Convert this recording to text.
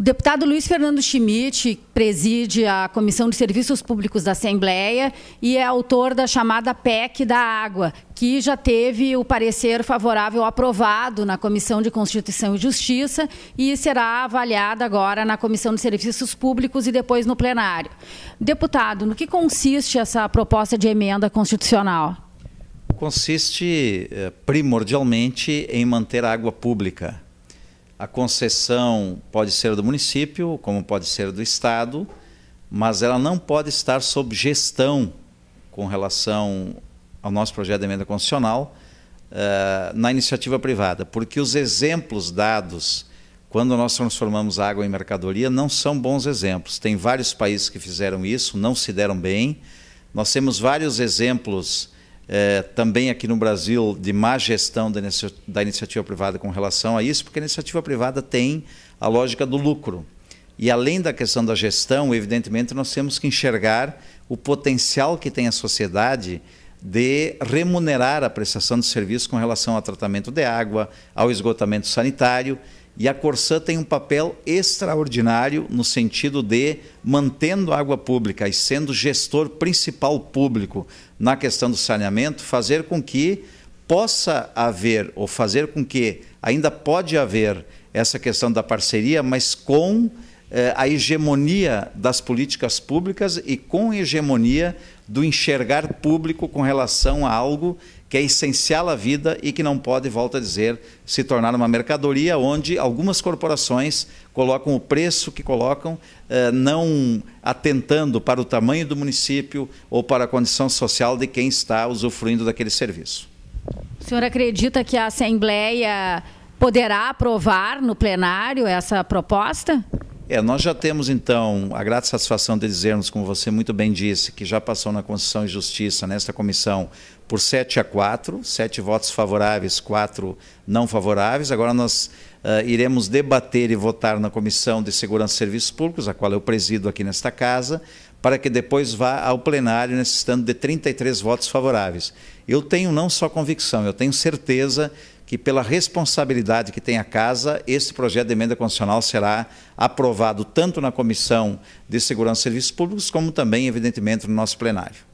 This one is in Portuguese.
O deputado Luiz Fernando Schmidt preside a Comissão de Serviços Públicos da Assembleia e é autor da chamada PEC da Água, que já teve o parecer favorável aprovado na Comissão de Constituição e Justiça e será avaliada agora na Comissão de Serviços Públicos e depois no plenário. Deputado, no que consiste essa proposta de emenda constitucional? Consiste eh, primordialmente em manter a água pública a concessão pode ser do município, como pode ser do Estado, mas ela não pode estar sob gestão com relação ao nosso projeto de emenda constitucional uh, na iniciativa privada, porque os exemplos dados quando nós transformamos água em mercadoria não são bons exemplos. Tem vários países que fizeram isso, não se deram bem. Nós temos vários exemplos é, também aqui no Brasil de má gestão da, inicia da iniciativa privada com relação a isso, porque a iniciativa privada tem a lógica do lucro. E além da questão da gestão, evidentemente, nós temos que enxergar o potencial que tem a sociedade de remunerar a prestação de serviços com relação ao tratamento de água, ao esgotamento sanitário. E a Corsã tem um papel extraordinário no sentido de mantendo a água pública e sendo gestor principal público na questão do saneamento, fazer com que possa haver ou fazer com que ainda pode haver essa questão da parceria, mas com eh, a hegemonia das políticas públicas e com hegemonia do enxergar público com relação a algo que é essencial à vida e que não pode, volta a dizer, se tornar uma mercadoria onde algumas corporações colocam o preço que colocam, eh, não atentando para o tamanho do município ou para a condição social de quem está usufruindo daquele serviço. O senhor acredita que a Assembleia poderá aprovar no plenário essa proposta? É, nós já temos então a grata satisfação de dizermos, como você muito bem disse, que já passou na Constituição e Justiça, nesta comissão, por 7 a 4, 7 votos favoráveis, 4 não favoráveis. Agora nós uh, iremos debater e votar na Comissão de Segurança e Serviços Públicos, a qual eu presido aqui nesta casa, para que depois vá ao plenário necessitando de 33 votos favoráveis. Eu tenho não só convicção, eu tenho certeza que, pela responsabilidade que tem a casa, esse projeto de emenda constitucional será aprovado tanto na Comissão de Segurança e Serviços Públicos, como também, evidentemente, no nosso plenário.